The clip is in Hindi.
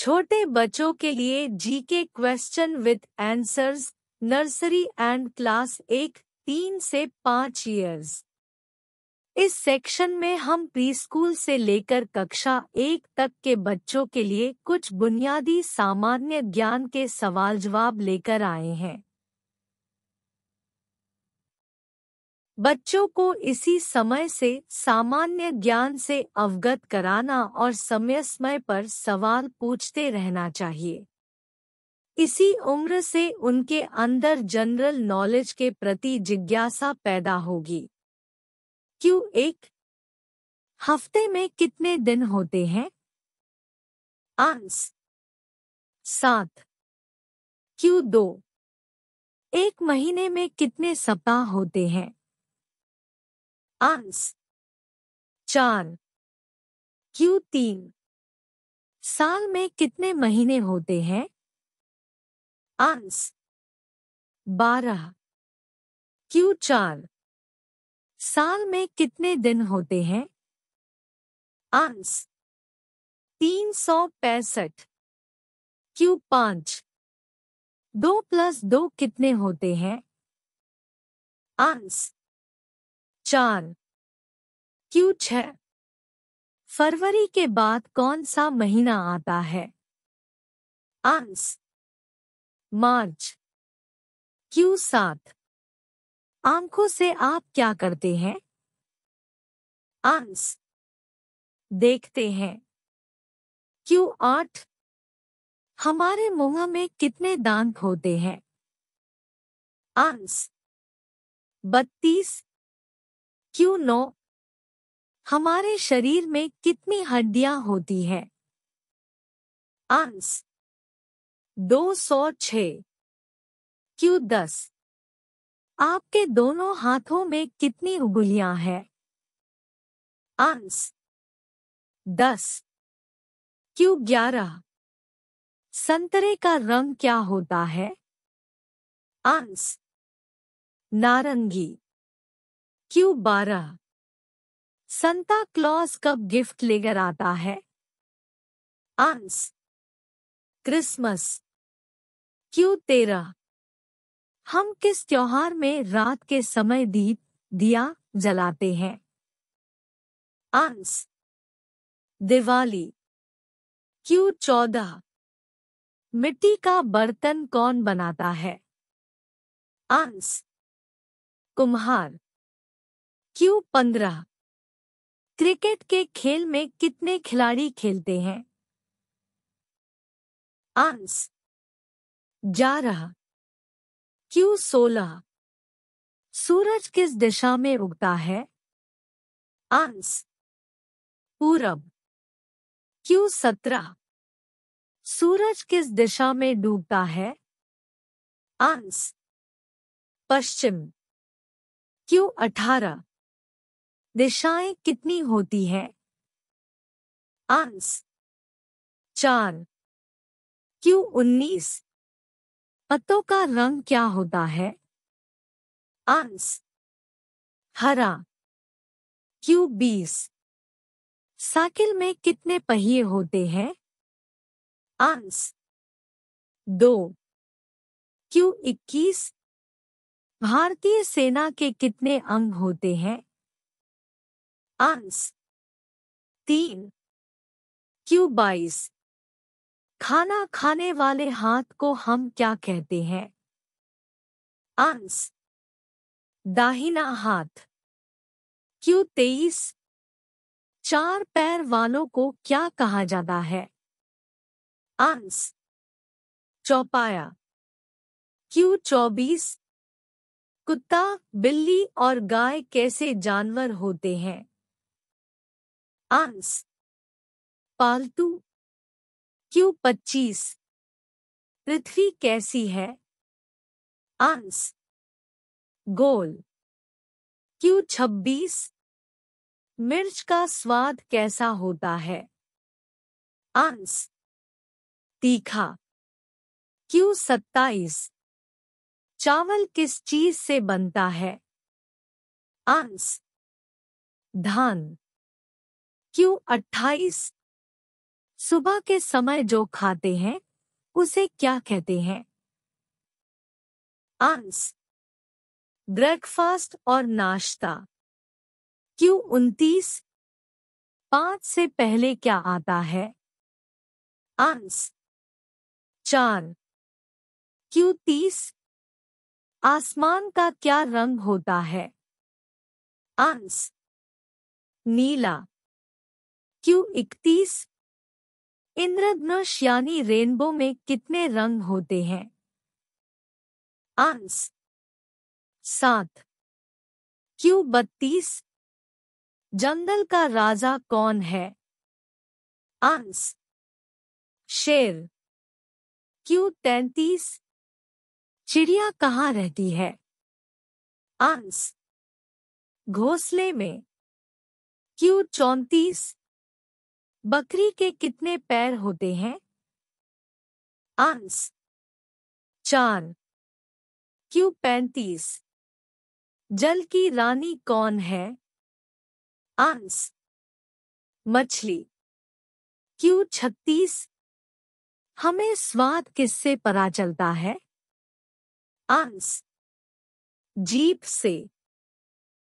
छोटे बच्चों के लिए GK question with answers nursery and class एक तीन से पाँच ईयर्स इस सेक्शन में हम प्री स्कूल से लेकर कक्षा एक तक के बच्चों के लिए कुछ बुनियादी सामान्य ज्ञान के सवाल जवाब लेकर आए हैं बच्चों को इसी समय से सामान्य ज्ञान से अवगत कराना और समय समय पर सवाल पूछते रहना चाहिए इसी उम्र से उनके अंदर जनरल नॉलेज के प्रति जिज्ञासा पैदा होगी क्यों एक हफ्ते में कितने दिन होते हैं आंस सात क्यों दो एक महीने में कितने सप्ताह होते हैं आंस चार क्यू तीन साल में कितने महीने होते हैं आंस बारह क्यू चार साल में कितने दिन होते हैं आंस तीन सौ पैंसठ क्यू पांच दो प्लस दो कितने होते हैं आंस चार क्यू छ फरवरी के बाद कौन सा महीना आता है आंस मार्च क्यू सात आंखों से आप क्या करते हैं आंस देखते हैं क्यू आठ हमारे मुंह में कितने दांत होते हैं आंस बत्तीस क्यों नो हमारे शरीर में कितनी हड्डियां होती हैं आंस दो सौ छ क्यू दस आपके दोनों हाथों में कितनी उंगलियां हैं आंस दस क्यू ग्यारह संतरे का रंग क्या होता है आंस नारंगी क्यू बारह संता क्लॉज कब गिफ्ट लेकर आता है आंस क्रिसमस क्यू तेरह हम किस त्योहार में रात के समय दीप दिया जलाते हैं आंस दिवाली क्यू चौदह मिट्टी का बर्तन कौन बनाता है आंस कुम्हार क्यू पंद्रह क्रिकेट के खेल में कितने खिलाड़ी खेलते हैं आंस रहा क्यू सोलह सूरज किस दिशा में उगता है आंस पूरब क्यू सत्रह सूरज किस दिशा में डूबता है आंस पश्चिम क्यू अठारह दिशाएं कितनी होती है आंस चार क्यू उन्नीस पत्तों का रंग क्या होता है आंस हरा क्यू बीस साइकिल में कितने पहिए होते हैं आंस दो क्यू इक्कीस भारतीय सेना के कितने अंग होते हैं आंस तीन क्यू बाईस खाना खाने वाले हाथ को हम क्या कहते हैं आंस दाहिना हाथ क्यू तेईस चार पैर वालों को क्या कहा जाता है आंस चौपाया क्यू चौबीस कुत्ता बिल्ली और गाय कैसे जानवर होते हैं आंस पालतू क्यू पच्चीस पृथ्वी कैसी है आंस गोल क्यू छब्बीस मिर्च का स्वाद कैसा होता है आंस तीखा क्यू सत्ताईस चावल किस चीज से बनता है आंस धान क्यू अट्ठाईस सुबह के समय जो खाते हैं उसे क्या कहते हैं आंस ब्रेकफास्ट और नाश्ता क्यू उन्तीस पांच से पहले क्या आता है आंस चार क्यू तीस आसमान का क्या रंग होता है आंस नीला क्यू इकतीस इंद्रधनुष यानी रेनबो में कितने रंग होते हैं आंस सात क्यू बत्तीस जंगल का राजा कौन है आंस शेर क्यू तैतीस चिड़िया कहाँ रहती है आंस घोसले में क्यू चौतीस बकरी के कितने पैर होते हैं आंस चार क्यू पैंतीस जल की रानी कौन है आंस मछली क्यू छत्तीस हमें स्वाद किससे पता चलता है आंस जीप से